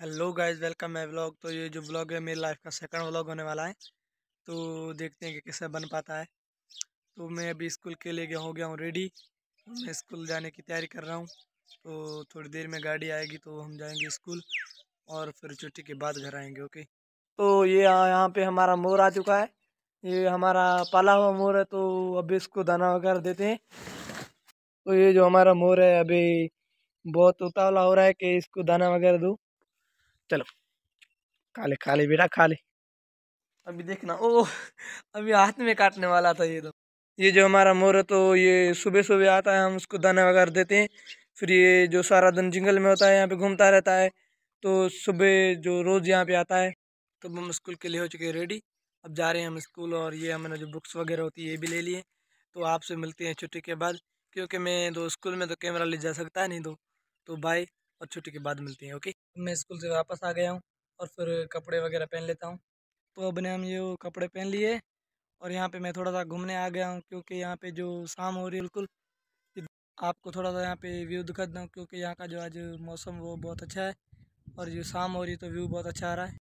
hello guys welcome my blog तो ये जो ब्लॉग है मेरी लाइफ का सेकंड ब्लॉग होने वाला है तो देखते हैं कि कैसे बन पाता है तो मैं अभी स्कूल के लिए गया हो गया हूँ रेडी तो मैं स्कूल जाने की तैयारी कर रहा हूँ तो थोड़ी देर में गाड़ी आएगी तो हम जाएंगे स्कूल और फिर छुट्टी के बाद घर आएंगे ओके तो ये यहाँ पर हमारा मोर आ चुका है ये हमारा पाला हुआ मोर है तो अभी इसको दाना वगैरह देते हैं तो ये जो हमारा मोर है अभी बहुत उतावला हो रहा है कि इसको दाना वगैरह दूँ चलो खा ले बेटा काले अभी देखना ओ अभी हाथ में काटने वाला था ये तो ये जो हमारा मोर है तो ये सुबह सुबह आता है हम उसको दाना वगैरह देते हैं फिर ये जो सारा दिन जंगल में होता है यहाँ पे घूमता रहता है तो सुबह जो रोज़ यहाँ पे आता है तो हम स्कूल के लिए हो चुके हैं रेडी अब जा रहे हैं हम स्कूल और ये हमने जो बुक्स वगैरह होती है ये भी ले लिए तो आपसे मिलते हैं छुट्टी के बाद क्योंकि मैं तो स्कूल में तो कैमरा ले जा सकता नहीं तो तो बाय और छुट्टी के बाद मिलती हैं ओके मैं स्कूल से वापस आ गया हूँ और फिर कपड़े वगैरह पहन लेता हूँ तो अब ने हम ये कपड़े पहन लिए और यहाँ पे मैं थोड़ा सा घूमने आ गया हूँ क्योंकि यहाँ पे जो शाम हो रही है बिल्कुल आपको थोड़ा सा यहाँ पे व्यू दिखा दूँ क्योंकि यहाँ का जो आज मौसम वो बहुत अच्छा है और जो शाम हो रही है तो व्यू बहुत अच्छा आ रहा है